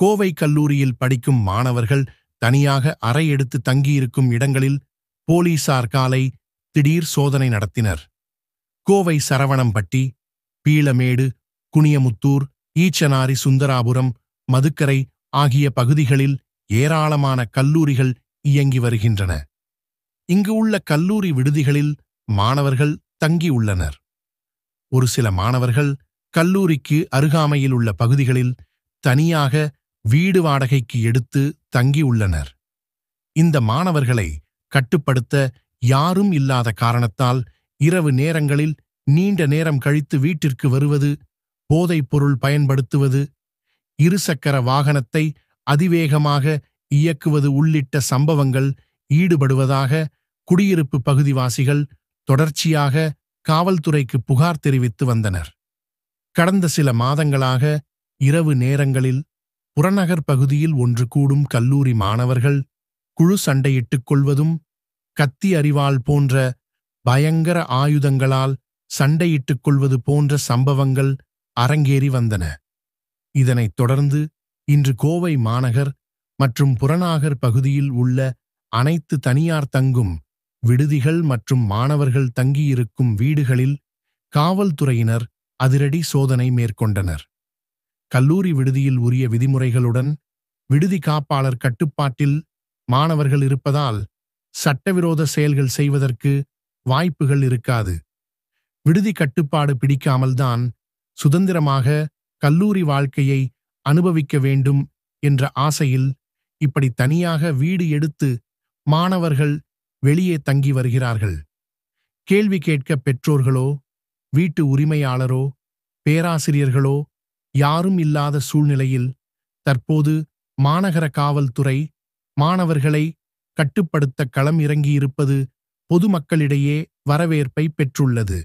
கோவை கல்லூரியில் படிக்கும் மாணவர்கள் தனியாக அறை எடுத்து தங்கியிருக்கும் இடங்களில் போலீசார் காலை திடீர் சோதனை நடத்தினர் கோவை சரவணம்பட்டி பீளமேடு குனியமுத்தூர் ஈச்சனாரி சுந்தராபுரம் மதுக்கரை ஆகிய பகுதிகளில் ஏராளமான கல்லூரிகள் இயங்கி வருகின்றன இங்கு உள்ள கல்லூரி விடுதிகளில் மாணவர்கள் தங்கியுள்ளனர் ஒரு சில மாணவர்கள் கல்லூரிக்கு அருகாமையில் உள்ள பகுதிகளில் தனியாக வீடு வாடகைக்கு எடுத்து தங்கியுள்ளனர் இந்த மாணவர்களை கட்டுப்படுத்த யாரும் இல்லாத காரணத்தால் இரவு நேரங்களில் நீண்ட நேரம் கழித்து வீட்டிற்கு வருவது போதைப் பொருள் பயன்படுத்துவது இருசக்கர வாகனத்தை அதிவேகமாக இயக்குவது உள்ளிட்ட சம்பவங்கள் ஈடுபடுவதாக குடியிருப்பு பகுதிவாசிகள் தொடர்ச்சியாக காவல்துறைக்கு புகார் தெரிவித்து வந்தனர் கடந்த சில மாதங்களாக இரவு நேரங்களில் புறநகர் பகுதியில் ஒன்று கூடும் கல்லூரி மாணவர்கள் குழு சண்டையிட்டுக் கொள்வதும் கத்தி அறிவால் போன்ற பயங்கர ஆயுதங்களால் சண்டையிட்டுக் கொள்வது போன்ற சம்பவங்கள் அரங்கேறி வந்தன இதனைத் தொடர்ந்து இன்று கோவை மாநகர் மற்றும் புறநாகர் பகுதியில் உள்ள அனைத்து தனியார் தங்கும் விடுதிகள் மற்றும் மாணவர்கள் தங்கியிருக்கும் வீடுகளில் காவல்துறையினர் அதிரடி சோதனை மேற்கொண்டனர் கல்லூரி விடுதியில் உரிய விதிமுறைகளுடன் விடுதி காப்பாளர் கட்டுப்பாட்டில் மாணவர்கள் இருப்பதால் சட்டவிரோத செயல்கள் செய்வதற்கு வாய்ப்புகள் இருக்காது விடுதி கட்டுப்பாடு பிடிக்காமல்தான் சுதந்திரமாக கல்லூரி வாழ்க்கையை அனுபவிக்க வேண்டும் என்ற ஆசையில் இப்படி தனியாக வீடு எடுத்து மாணவர்கள் வெளியே தங்கி வருகிறார்கள் கேள்வி கேட்க பெற்றோர்களோ வீட்டு உரிமையாளரோ பேராசிரியர்களோ யாரும் இல்லாத சூழ்நிலையில் தற்போது மாநகர காவல்துறை மாணவர்களை கட்டுப்படுத்த களம் இறங்கியிருப்பது பொதுமக்களிடையே வரவேற்பை பெற்றுள்ளது